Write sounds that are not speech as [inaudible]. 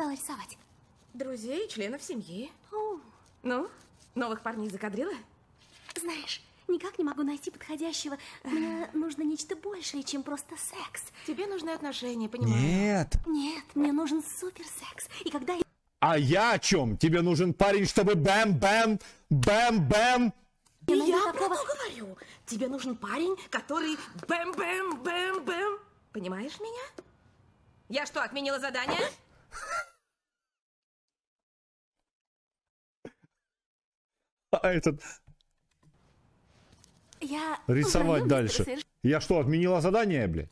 стала рисовать? Друзей членов семьи. О. Ну, новых парней закадрила? Знаешь, никак не могу найти подходящего. Мне нужно нечто большее, чем просто секс. Тебе нужны отношения, понимаешь? Нет. Нет, мне нужен суперсекс. И когда я... А я о чем? Тебе нужен парень, чтобы бэм-бэм, бэм-бэм. Я, я такого... про то говорю. Тебе нужен парень, который бэм-бэм, бэм-бэм. Понимаешь меня? Я что, отменила задание? [laughs] А этот... Я рисовать дальше. Я что, отменила задание, блядь?